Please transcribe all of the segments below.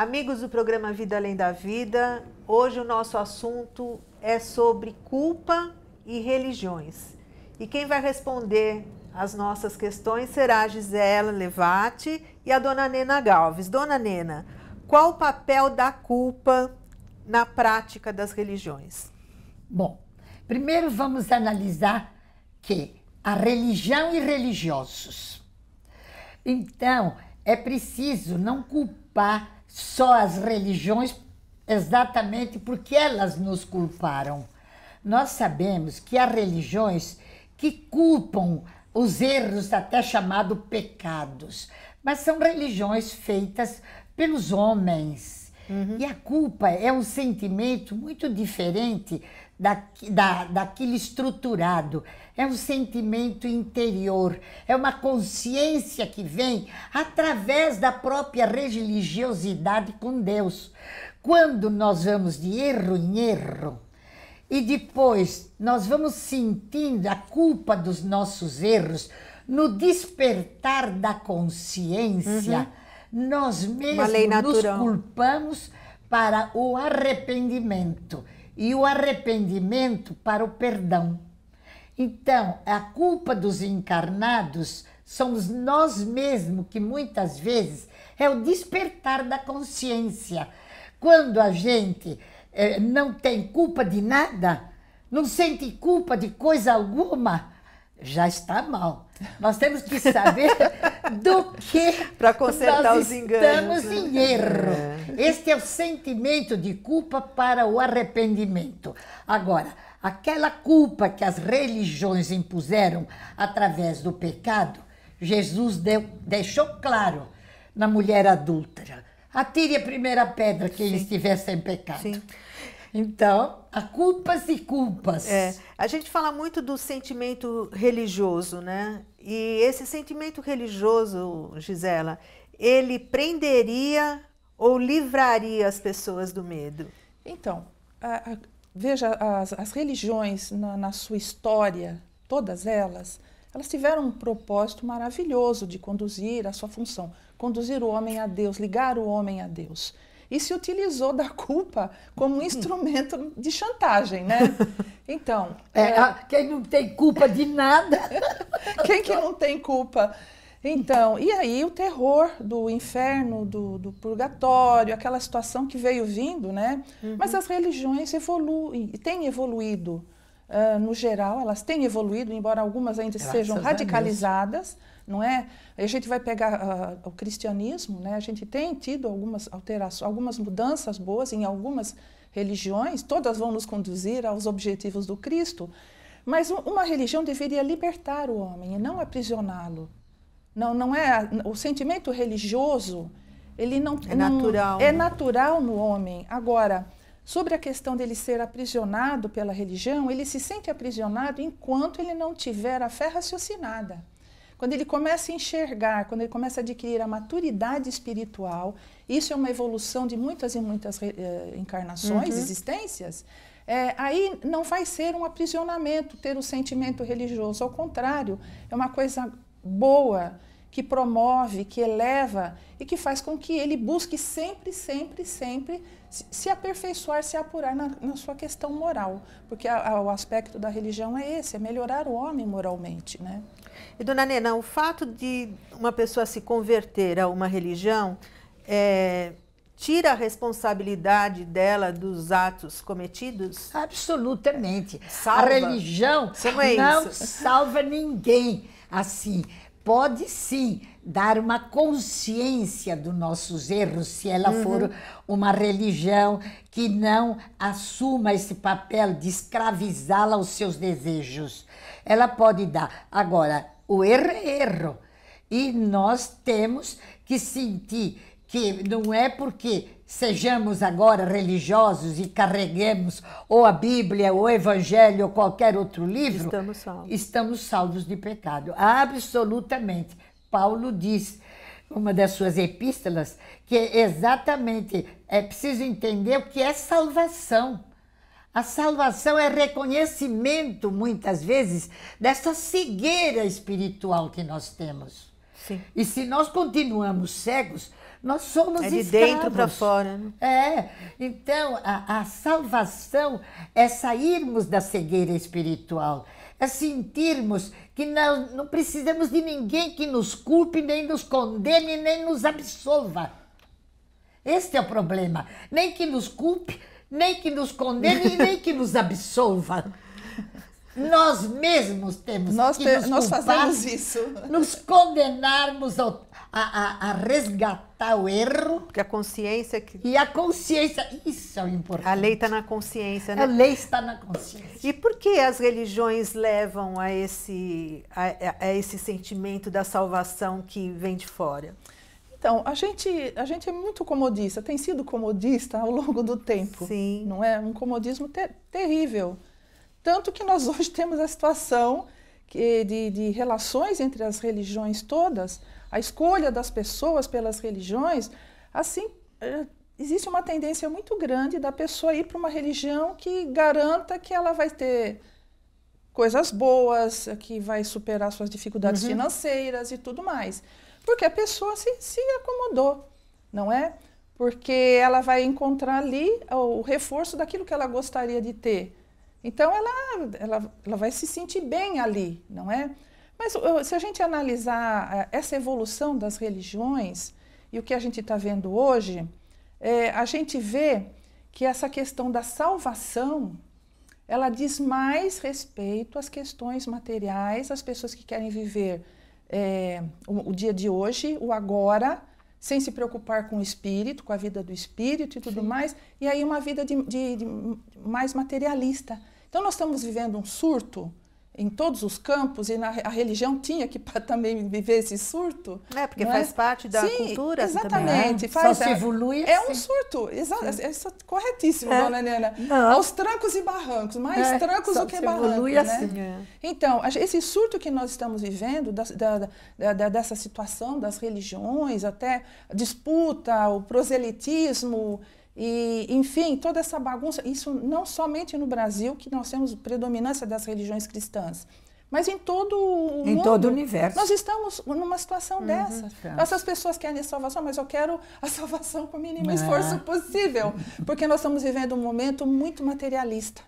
Amigos do programa Vida Além da Vida, hoje o nosso assunto é sobre culpa e religiões. E quem vai responder as nossas questões será a Gisela Levati e a dona Nena Galves. Dona Nena, qual o papel da culpa na prática das religiões? Bom, primeiro vamos analisar que a religião e religiosos. Então, é preciso não culpar só as religiões exatamente porque elas nos culparam. Nós sabemos que há religiões que culpam os erros até chamado pecados, mas são religiões feitas pelos homens. Uhum. E a culpa é um sentimento muito diferente da, da, daquilo estruturado. É um sentimento interior, é uma consciência que vem através da própria religiosidade com Deus. Quando nós vamos de erro em erro, e depois nós vamos sentindo a culpa dos nossos erros no despertar da consciência, uhum. nós mesmos nos culpamos para o arrependimento e o arrependimento para o perdão. Então, a culpa dos encarnados somos nós mesmos que muitas vezes é o despertar da consciência. Quando a gente eh, não tem culpa de nada, não sente culpa de coisa alguma, já está mal. Nós temos que saber do que para consertar os enganos. Estamos em né? erro. É. Este é o sentimento de culpa para o arrependimento. Agora, aquela culpa que as religiões impuseram através do pecado, Jesus deu, deixou claro na mulher adúltera. Atire a primeira pedra quem Sim. estiver sem pecado. Sim. Então, a culpas e culpas. É, a gente fala muito do sentimento religioso, né? E esse sentimento religioso, Gisela, ele prenderia ou livraria as pessoas do medo? Então, a, a, veja, as, as religiões na, na sua história, todas elas, elas tiveram um propósito maravilhoso de conduzir a sua função, conduzir o homem a Deus, ligar o homem a Deus e se utilizou da culpa como um instrumento de chantagem, né? Então. É, é... Quem não tem culpa de nada. quem que não tem culpa? Então, e aí o terror do inferno, do, do purgatório, aquela situação que veio vindo, né? Uhum. Mas as religiões evoluem, têm evoluído. Uh, no geral, elas têm evoluído, embora algumas ainda Graças sejam radicalizadas, não é? A gente vai pegar uh, o cristianismo, né? A gente tem tido algumas alterações, algumas mudanças boas em algumas religiões, todas vão nos conduzir aos objetivos do Cristo, mas uma religião deveria libertar o homem e não aprisioná-lo. Não, não é o sentimento religioso, ele não é natural. Não, é né? natural no homem. Agora, Sobre a questão dele ser aprisionado pela religião, ele se sente aprisionado enquanto ele não tiver a fé raciocinada. Quando ele começa a enxergar, quando ele começa a adquirir a maturidade espiritual, isso é uma evolução de muitas e muitas eh, encarnações, uhum. existências. É, aí não vai ser um aprisionamento ter o sentimento religioso, ao contrário, é uma coisa boa que promove, que eleva e que faz com que ele busque sempre, sempre, sempre se aperfeiçoar, se apurar na, na sua questão moral. Porque a, a, o aspecto da religião é esse, é melhorar o homem moralmente. Né? E, dona Nena, o fato de uma pessoa se converter a uma religião é, tira a responsabilidade dela dos atos cometidos? Absolutamente. Salva. A religião Como é não isso? salva ninguém assim pode sim dar uma consciência dos nossos erros, se ela uhum. for uma religião que não assuma esse papel de escravizá-la aos seus desejos. Ela pode dar. Agora, o erro é erro. E nós temos que sentir que não é porque sejamos agora religiosos e carreguemos ou a Bíblia, ou o Evangelho, ou qualquer outro livro, estamos salvos, estamos salvos de pecado. Absolutamente. Paulo diz, uma das suas epístolas, que exatamente é preciso entender o que é salvação. A salvação é reconhecimento, muitas vezes, dessa cegueira espiritual que nós temos. Sim. E se nós continuamos cegos, nós somos é de escravos. dentro para fora. Né? É. Então, a, a salvação é sairmos da cegueira espiritual, é sentirmos que não, não precisamos de ninguém que nos culpe, nem nos condene, nem nos absolva. Este é o problema. Nem que nos culpe, nem que nos condene, nem que nos absolva. Nós mesmos temos nós que nos nós culpar, fazemos isso. nos condenarmos ao a, a, a, resgatar o erro. Porque a consciência é que. E a consciência, isso é o importante. A lei está na consciência, né? A lei está na consciência. E por que as religiões levam a esse, a, a esse sentimento da salvação que vem de fora? Então, a gente, a gente é muito comodista, tem sido comodista ao longo do tempo. Sim. Não é? Um comodismo ter, terrível. Tanto que nós hoje temos a situação que, de, de relações entre as religiões todas, a escolha das pessoas pelas religiões, assim, eh, existe uma tendência muito grande da pessoa ir para uma religião que garanta que ela vai ter coisas boas, que vai superar suas dificuldades uhum. financeiras e tudo mais. Porque a pessoa se, se acomodou, não é? Porque ela vai encontrar ali o reforço daquilo que ela gostaria de ter. Então ela, ela, ela vai se sentir bem ali, não é? Mas se a gente analisar eh, essa evolução das religiões e o que a gente está vendo hoje, é, a gente vê que essa questão da salvação ela diz mais respeito às questões materiais, às pessoas que querem viver é, o, o dia de hoje, o agora, sem se preocupar com o espírito, com a vida do espírito e tudo Sim. mais, e aí uma vida de, de, de mais materialista. Então nós estamos vivendo um surto em todos os campos e na, a religião tinha que também viver esse surto. É, porque né? faz parte da Sim, cultura né? exatamente. Também. Faz, Só se é, evolui É, assim. um surto, exatamente. É, é corretíssimo, é. dona Nena. Não. Aos trancos e barrancos, mais é. trancos Só do que barrancos. Evolui né? assim. É. Então, esse surto que nós estamos vivendo, da, da, da, dessa situação das religiões, até disputa, o proselitismo, e, enfim, toda essa bagunça, isso não somente no Brasil, que nós temos predominância das religiões cristãs, mas em todo o em mundo. todo o universo. Nós estamos numa situação uhum, dessa. Tá. Essas pessoas querem a salvação, mas eu quero a salvação com o mínimo é. esforço possível, porque nós estamos vivendo um momento muito materialista.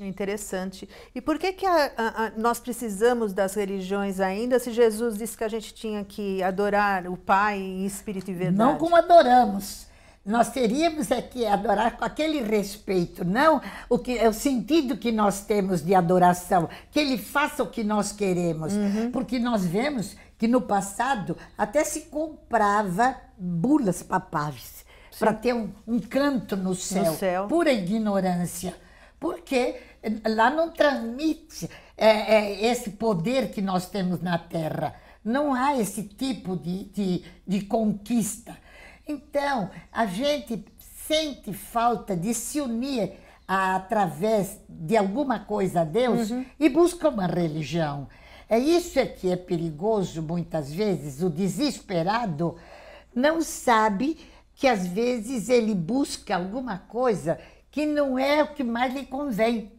É interessante. E por que, que a, a, a, nós precisamos das religiões ainda se Jesus disse que a gente tinha que adorar o Pai em espírito e verdade? Não como adoramos, nós teríamos é que adorar com aquele respeito, não o que é o sentido que nós temos de adoração, que ele faça o que nós queremos, uhum. porque nós vemos que no passado até se comprava bulas papais para ter um, um, canto no céu, no céu, pura ignorância, porque eh, lá não transmite é, é, esse poder que nós temos na Terra. Não há esse tipo de, de, de conquista. Então, a gente sente falta de se unir a, através de alguma coisa a Deus uhum. e busca uma religião. É isso é que é perigoso muitas vezes, o desesperado não sabe que às vezes ele busca alguma coisa que não é o que mais lhe convém,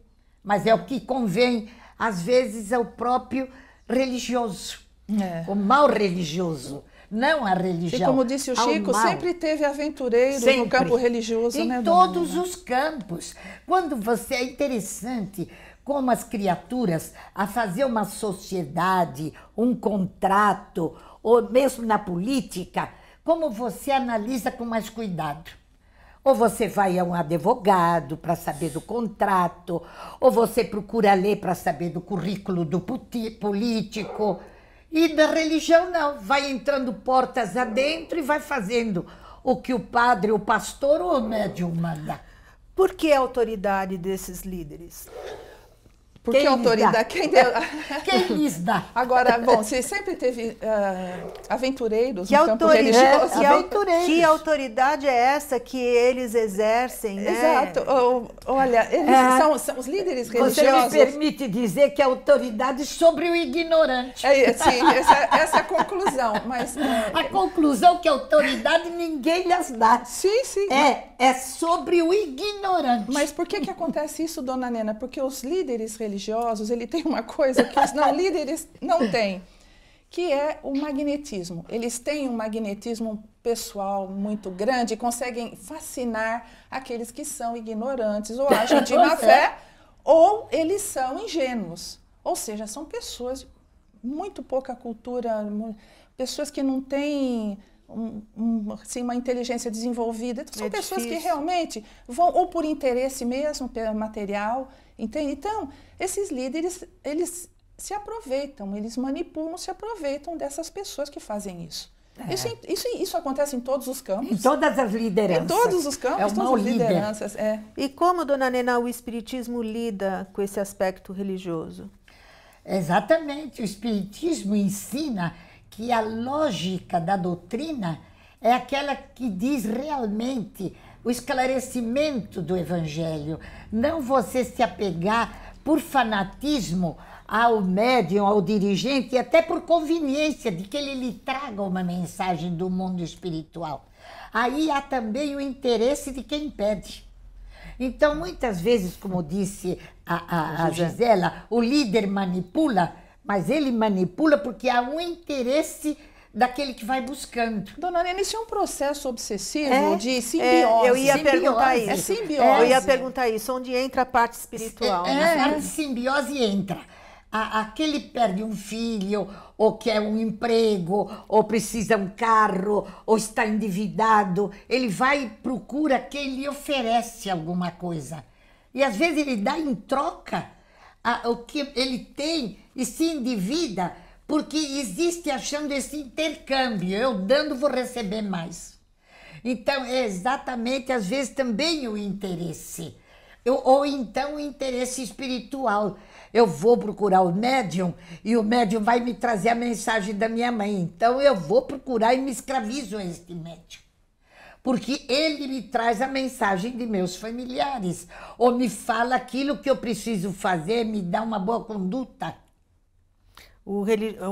mas é o que convém às vezes ao próprio religioso, é. o mal religioso não a religião. E como disse o Chico, mal. sempre teve aventureiros sempre. no campo religioso, em né, Em todos os campos. Quando você é interessante como as criaturas a fazer uma sociedade, um contrato, ou mesmo na política, como você analisa com mais cuidado. Ou você vai a um advogado para saber do contrato, ou você procura ler para saber do currículo do político. E da religião, não. Vai entrando portas adentro e vai fazendo o que o padre, o pastor ou o médium manda. Por que a autoridade desses líderes? Porque quem autoridade, dá? quem é. deu. quem lhes dá? Agora, bom, você sempre teve uh, aventureiros que no autoridade, campo religioso. É, aventureiros. Que autoridade é essa que eles exercem? Né? Exato. olha, eles é, são, são, os líderes religiosos. Você me permite dizer que é autoridade sobre o ignorante. É, sim, essa, essa é a conclusão. Mas, é, a conclusão que autoridade ninguém lhes dá. Sim, sim. É, é sobre o ignorante. Mas por que, que acontece isso, dona Nena? Porque os líderes religiosos religiosos, ele tem uma coisa que os não líderes não têm, que é o magnetismo. Eles têm um magnetismo pessoal muito grande, conseguem fascinar aqueles que são ignorantes ou acham de má é. fé, ou eles são ingênuos. Ou seja, são pessoas de muito pouca cultura, pessoas que não têm um, um, assim, uma inteligência desenvolvida. Então, são é pessoas difícil. que realmente vão, ou por interesse mesmo, pelo material, entende? Então, esses líderes, eles se aproveitam, eles manipulam, se aproveitam dessas pessoas que fazem isso. É. Isso, isso, isso, acontece em todos os campos. Em todas as lideranças. Em todos os campos, é todas as lideranças. É. E como, dona Nena, o Espiritismo lida com esse aspecto religioso? Exatamente. O Espiritismo ensina que a lógica da doutrina é aquela que diz realmente o esclarecimento do evangelho, não você se apegar por fanatismo ao médium, ao dirigente, e até por conveniência de que ele lhe traga uma mensagem do mundo espiritual. Aí há também o interesse de quem pede. Então, muitas vezes, como disse a, a, a Gisela, o líder manipula mas ele manipula porque há um interesse daquele que vai buscando. Dona Nena, isso é um processo obsessivo é, de simbiose. É, eu ia simbiose. perguntar isso. É simbiose. Eu ia perguntar isso, onde entra a parte espiritual. É, né? é A parte de simbiose entra. A, aquele perde um filho, ou quer um emprego, ou precisa um carro, ou está endividado. Ele vai e procura quem lhe oferece alguma coisa. E às vezes ele dá em troca a, o que ele tem e se endivida, porque existe achando esse intercâmbio, eu dando vou receber mais. Então, é exatamente, às vezes, também o interesse. Eu, ou então o interesse espiritual. Eu vou procurar o médium e o médium vai me trazer a mensagem da minha mãe. Então eu vou procurar e me escravizo a este médium porque ele me traz a mensagem de meus familiares, ou me fala aquilo que eu preciso fazer, me dá uma boa conduta. O,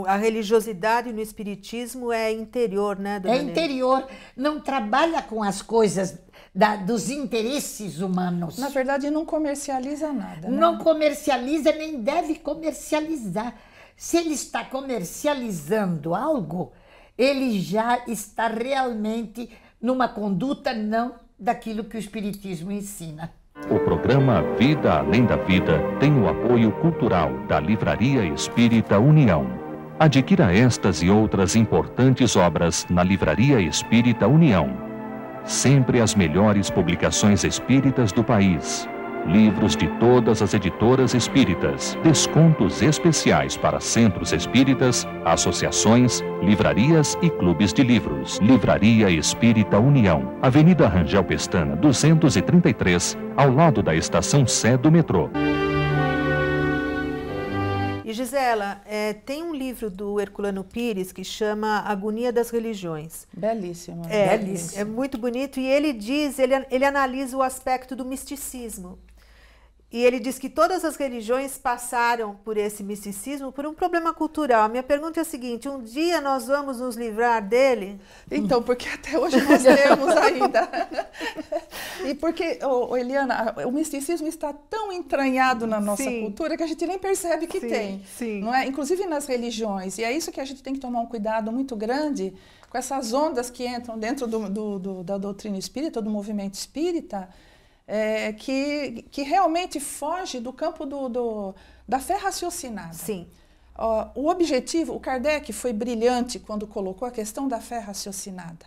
a religiosidade no espiritismo é interior, né, Dona É interior, não trabalha com as coisas da, dos interesses humanos. Na verdade, não comercializa nada. Né? Não comercializa nem deve comercializar. Se ele está comercializando algo, ele já está realmente numa conduta não daquilo que o Espiritismo ensina. O programa Vida Além da Vida tem o apoio cultural da Livraria Espírita União. Adquira estas e outras importantes obras na Livraria Espírita União. Sempre as melhores publicações espíritas do país livros de todas as editoras espíritas, descontos especiais para centros espíritas, associações, livrarias e clubes de livros. Livraria Espírita União, Avenida Rangel Pestana, 233, ao lado da estação Sé do metrô. E Gisela, é, tem um livro do Herculano Pires que chama Agonia das Religiões. Belíssimo. Né? É, belíssimo. é muito bonito e ele diz, ele, ele analisa o aspecto do misticismo. E ele diz que todas as religiões passaram por esse misticismo por um problema cultural. A minha pergunta é a seguinte: um dia nós vamos nos livrar dele? Então, porque até hoje nós temos ainda. e porque, oh, Eliana, o misticismo está tão entranhado na nossa sim. cultura que a gente nem percebe que sim, tem. Sim. Não é? Inclusive nas religiões. E é isso que a gente tem que tomar um cuidado muito grande com essas ondas que entram dentro do, do, do da doutrina espírita, do movimento espírita é, que, que realmente foge do campo do, do da fé raciocinada. Sim. Uh, o objetivo, o Kardec foi brilhante quando colocou a questão da fé raciocinada.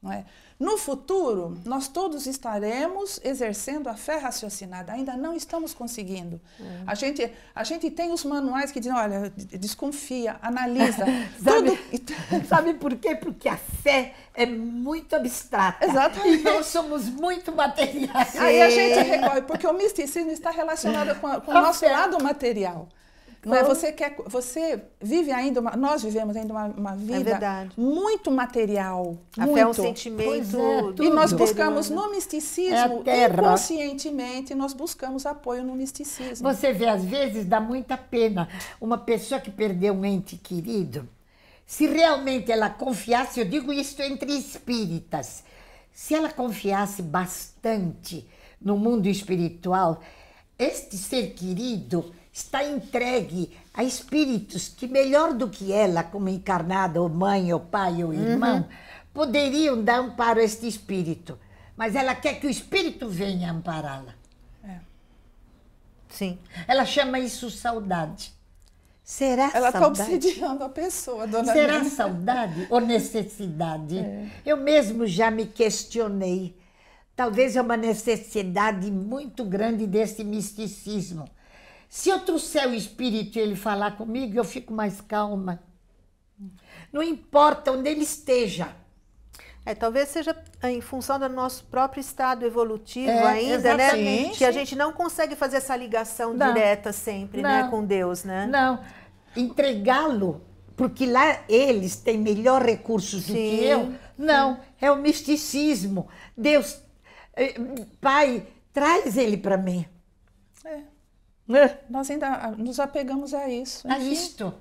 Não é? No futuro, nós todos estaremos exercendo a fé raciocinada. Ainda não estamos conseguindo. Uhum. A, gente, a gente tem os manuais que dizem, olha, desconfia, analisa. sabe, tudo... sabe por quê? Porque a fé é muito abstrata. Exatamente. E nós somos muito materiais. Aí a gente recorre, porque o misticismo está relacionado com, a, com o nosso fé. lado material. Não é? Você quer, você vive ainda, uma, nós vivemos ainda uma, uma é vida é muito material. A muito. fé é um sentimento. É, e nós buscamos né? no misticismo, é inconscientemente, nós buscamos apoio no misticismo. Você vê, às vezes dá muita pena uma pessoa que perdeu um ente querido. Se realmente ela confiasse, eu digo isso entre espíritas, se ela confiasse bastante no mundo espiritual, este ser querido está entregue a espíritos que, melhor do que ela, como encarnada, ou mãe, ou pai, ou uhum. irmão, uhum. poderiam dar amparo a este espírito. Mas ela quer que o espírito venha ampará-la. É. Sim. Ela chama isso saudade. Será Ela está obsediando a pessoa, dona Será saudade ou necessidade? É. Eu mesmo já me questionei. Talvez é uma necessidade muito grande desse misticismo se eu trouxer o espírito e ele falar comigo, eu fico mais calma. Não importa onde ele esteja. É, talvez seja é, em função do nosso próprio estado evolutivo é, ainda, né? exatamente. né? Que a gente não consegue fazer essa ligação não. direta sempre, né, não. né? Com Deus, né? Não. Entregá-lo, porque lá eles têm melhor recursos Sim. do que eu. Não, Sim. é o misticismo. Deus, eh, Pai, traz ele para mim. É. É. Nós ainda ah, nos apegamos a isso. Enfim. A isto.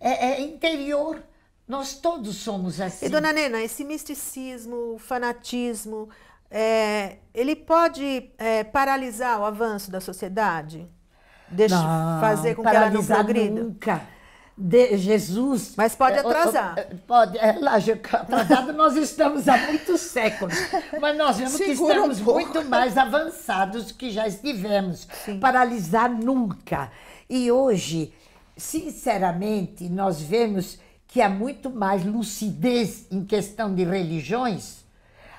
É, é, interior. Nós todos somos assim. E, dona Nena, esse misticismo, o fanatismo, é, ele pode é, paralisar o avanço da sociedade? Deixa, não, fazer com que ela não progrida? nunca de Jesus. Mas pode é, atrasar. É, pode, é, atrasado nós estamos há muitos séculos, mas nós vemos Segura que estamos um muito mais avançados do que já estivemos. Sim. Paralisar nunca. E hoje, sinceramente, nós vemos que há muito mais lucidez em questão de religiões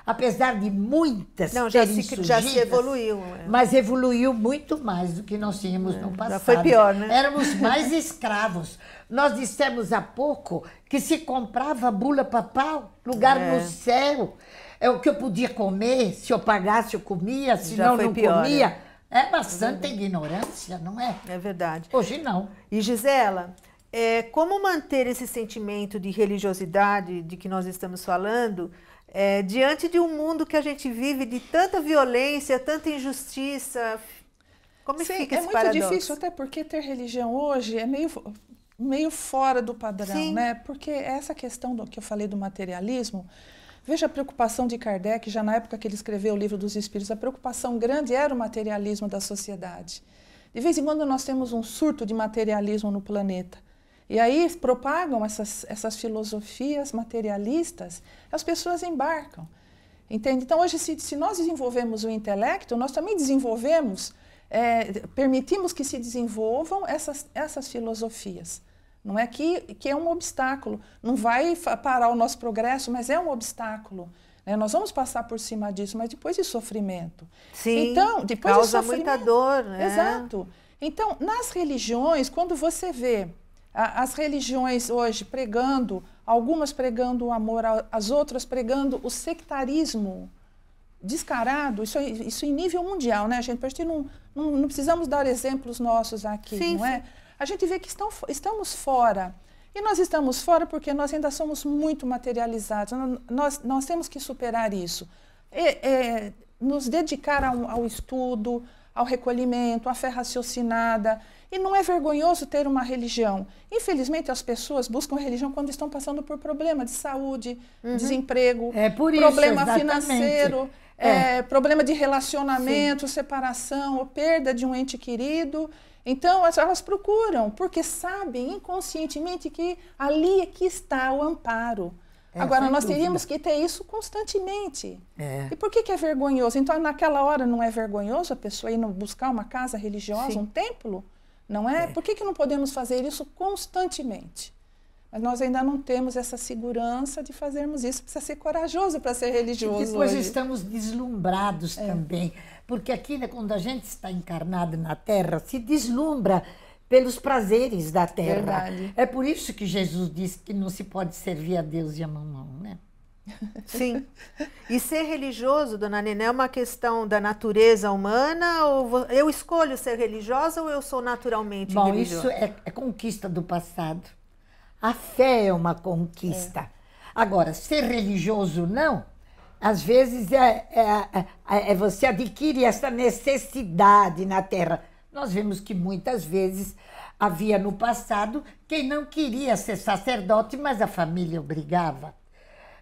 apesar de muitas não, já terem se, já se evoluiu. É. Mas evoluiu muito mais do que nós tínhamos é, no passado. Já foi pior, né? Éramos mais escravos. Nós dissemos há pouco que se comprava bula papal, lugar é. no céu. É o que eu podia comer, se eu pagasse eu comia, se não, não pior, comia. É. é bastante ignorância, não é? É verdade. Hoje não. E Gisela, é, como manter esse sentimento de religiosidade de que nós estamos falando é, diante de um mundo que a gente vive de tanta violência, tanta injustiça, como é Sim, fica é esse é muito paradoxo? difícil, até porque ter religião hoje é meio, meio fora do padrão, Sim. né? Porque essa questão do que eu falei do materialismo, veja a preocupação de Kardec, já na época que ele escreveu o livro dos Espíritos, a preocupação grande era o materialismo da sociedade. De vez em quando nós temos um surto de materialismo no planeta. E aí propagam essas, essas filosofias materialistas, as pessoas embarcam. Entende? Então, hoje, se, se nós desenvolvemos o intelecto, nós também desenvolvemos, é, permitimos que se desenvolvam essas, essas filosofias. Não é que, que é um obstáculo, não vai parar o nosso progresso, mas é um obstáculo. Né? nós vamos passar por cima disso, mas depois de sofrimento. Sim, então, depois causa de muita dor. Né? Exato. Então, nas religiões, quando você vê as religiões hoje pregando, algumas pregando o amor, as outras pregando o sectarismo descarado, isso, isso em nível mundial, né, gente? Porque não, não, não precisamos dar exemplos nossos aqui, sim, não é? sim. é? A gente vê que estão, estamos fora. E nós estamos fora porque nós ainda somos muito materializados. Nós, nós temos que superar isso. É, é, nos dedicar ao, ao estudo, ao recolhimento, à fé raciocinada. E não é vergonhoso ter uma religião. Infelizmente, as pessoas buscam religião quando estão passando por problema de saúde, uhum. desemprego, é por isso, problema exatamente. financeiro, é. É, problema de relacionamento, Sim. separação ou perda de um ente querido. Então, elas procuram, porque sabem inconscientemente que ali é que está o amparo. É, Agora, nós teríamos que ter isso constantemente. É. E por que, que, é vergonhoso? Então, naquela hora não é vergonhoso a pessoa ir buscar uma casa religiosa, Sim. um templo? não é? é? Por que, que não podemos fazer isso constantemente? Mas nós ainda não temos essa segurança de fazermos isso. Precisa ser corajoso para ser religioso. E depois hoje. estamos deslumbrados é. também. Porque aqui, né, quando a gente está encarnado na Terra, se deslumbra pelos prazeres da Terra. Verdade. É por isso que Jesus disse que não se pode servir a Deus e a mamão, né? Sim. E ser religioso, dona Nina, é uma questão da natureza humana? Ou eu escolho ser religiosa ou eu sou naturalmente Bom, religiosa? isso é, é, conquista do passado. A fé é uma conquista. É. Agora, ser religioso não, às vezes é, é, é, é você adquire essa necessidade na Terra. Nós vemos que muitas vezes havia no passado quem não queria ser sacerdote, mas a família obrigava.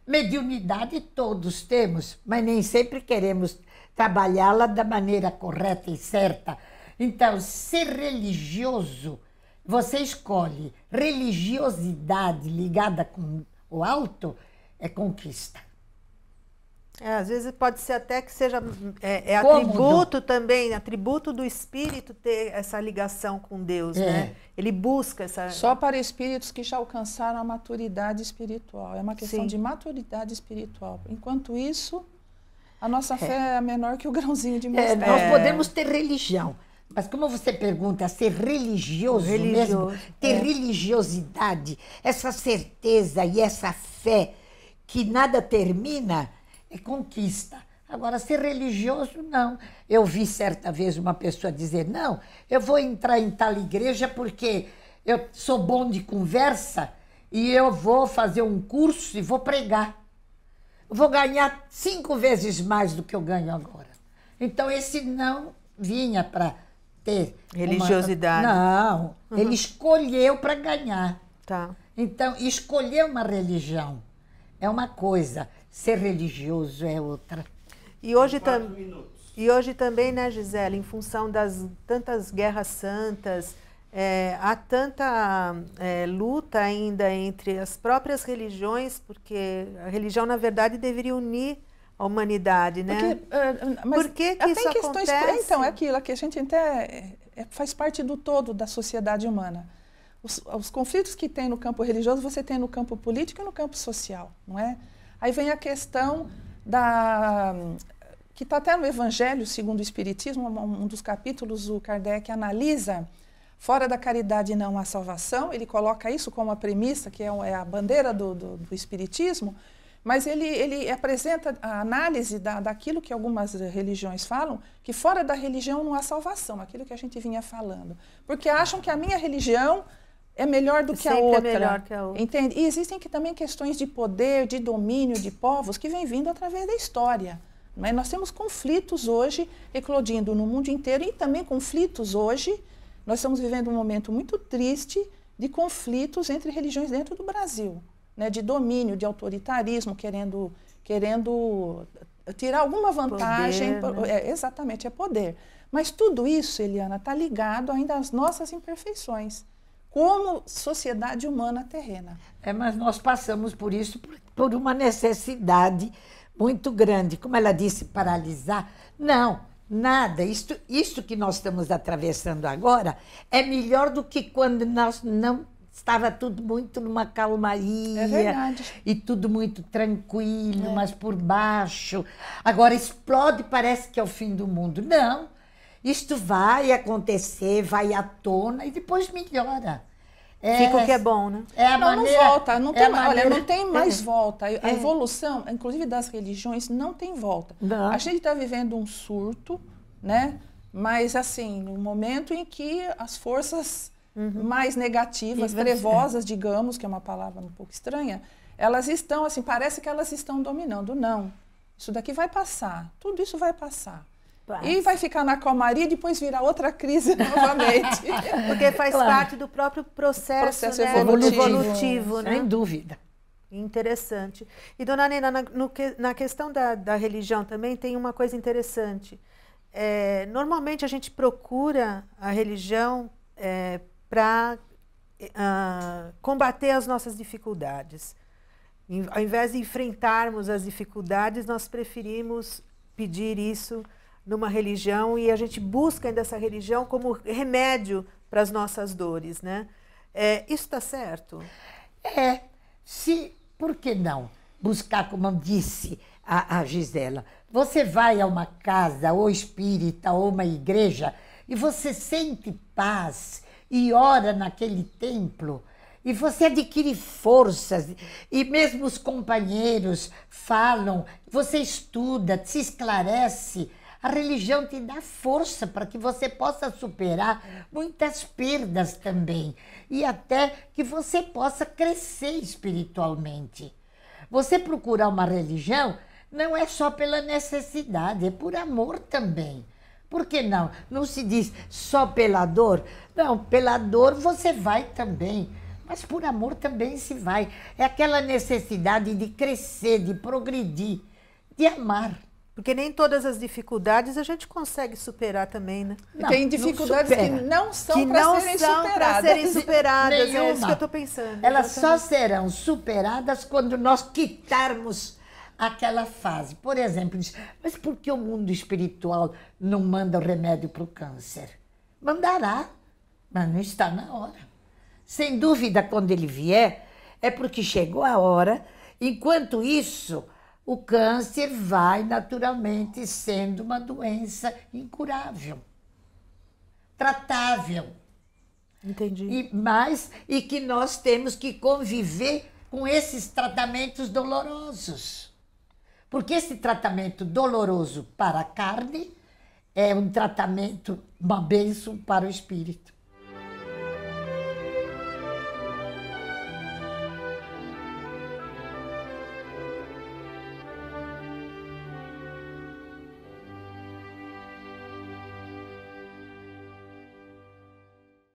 Mediunidade todos temos, mas nem sempre queremos trabalhá-la da maneira correta e certa. Então, ser religioso, você escolhe religiosidade ligada com o alto, é conquista. É, às vezes pode ser até que seja é, é atributo também, atributo do espírito ter essa ligação com Deus, é. né? Ele busca essa. Só para espíritos que já alcançaram a maturidade espiritual. É uma questão Sim. de maturidade espiritual. Enquanto isso, a nossa é. fé é menor que o grãozinho de é, mostarda. nós podemos ter religião, mas como você pergunta, ser religioso, religioso mesmo, ter religiosidade, essa certeza e essa fé que nada termina é conquista. Agora, ser religioso, não. Eu vi certa vez uma pessoa dizer: não, eu vou entrar em tal igreja porque eu sou bom de conversa e eu vou fazer um curso e vou pregar. vou ganhar cinco vezes mais do que eu ganho agora. Então, esse não vinha para ter. Religiosidade. Uma... Não, uhum. ele escolheu para ganhar. Tá. Então, escolher uma religião é uma coisa, ser religioso é outra. E hoje também. E hoje também, né, Gisele, em função das tantas guerras santas, é, há tanta é, luta ainda entre as próprias religiões, porque a religião, na verdade, deveria unir a humanidade, né? Porque, uh, Por que, que é, isso acontece? Então, é aquilo, é que a gente até é, faz parte do todo da sociedade humana os, os, conflitos que tem no campo religioso, você tem no campo político e no campo social, não é? Aí vem a questão da que está até no Evangelho segundo o Espiritismo, um dos capítulos o Kardec analisa fora da caridade não há salvação. Ele coloca isso como a premissa, que é, é a bandeira do, do, do Espiritismo, mas ele, ele apresenta a análise da, daquilo que algumas religiões falam, que fora da religião não há salvação, aquilo que a gente vinha falando. Porque acham que a minha religião é melhor do que Sempre a é outra. É melhor que a outra. Entende? E existem que, também questões de poder, de domínio de povos que vem vindo através da história. Mas né? nós temos conflitos hoje eclodindo no mundo inteiro e também conflitos hoje. Nós estamos vivendo um momento muito triste de conflitos entre religiões dentro do Brasil, né? de domínio, de autoritarismo, querendo, querendo tirar alguma vantagem. Poder, né? é, exatamente, é poder. Mas tudo isso, Eliana, está ligado ainda às nossas imperfeições como sociedade humana terrena. É, mas nós passamos por isso por uma necessidade muito grande. Como ela disse, paralisar. Não, nada. Isto, isto que nós estamos atravessando agora é melhor do que quando nós não estava tudo muito numa calmaria é verdade. e tudo muito tranquilo, é. mas por baixo. Agora explode, parece que é o fim do mundo. Não, isto vai acontecer, vai à tona e depois melhora. É, Fica o que é bom, né? É a não, maneira, não volta, não é tem, é maneira, olha, não tem mais é. volta. A é. evolução, inclusive das religiões, não tem volta. Não. A gente está vivendo um surto, né? Mas assim, um momento em que as forças uhum. mais negativas, e trevosas, digamos, que é uma palavra um pouco estranha, elas estão assim, parece que elas estão dominando. Não. Isso daqui vai passar. Tudo isso vai passar. E vai ficar na comaria e depois virar outra crise novamente. Porque faz claro. parte do próprio processo, processo né? evolutivo, evolutivo né? sem dúvida. Interessante. E, dona Nena, na, no, na questão da, da, religião também tem uma coisa interessante. É, normalmente a gente procura a religião é, para uh, é, ah, combater as nossas dificuldades. Em, ao invés de enfrentarmos as dificuldades, nós preferimos pedir isso numa religião e a gente busca ainda essa religião como remédio para as nossas dores, né? É, isso está certo? É, se, por que não? Buscar, como disse a, a Gisela, você vai a uma casa, ou espírita, ou uma igreja, e você sente paz e ora naquele templo, e você adquire forças, e mesmo os companheiros falam, você estuda, se esclarece a religião te dá força para que você possa superar muitas perdas também e até que você possa crescer espiritualmente. Você procurar uma religião não é só pela necessidade, é por amor também. Por que não? Não se diz só pela dor. Não, pela dor você vai também. Mas por amor também se vai. É aquela necessidade de crescer, de progredir, de amar. Porque nem todas as dificuldades a gente consegue superar também, né? Não, tem dificuldades não que não são para serem, serem, superadas. Nenhuma. É isso que eu estou pensando. Elas só serão superadas quando nós quitarmos aquela fase. Por exemplo, diz, mas por que o mundo espiritual não manda o remédio para o câncer? Mandará, mas não está na hora. Sem dúvida, quando ele vier, é porque chegou a hora. Enquanto isso, o câncer vai naturalmente sendo uma doença incurável, tratável. Entendi. E mais e que nós temos que conviver com esses tratamentos dolorosos. Porque esse tratamento doloroso para a carne é um tratamento, uma bênção para o espírito.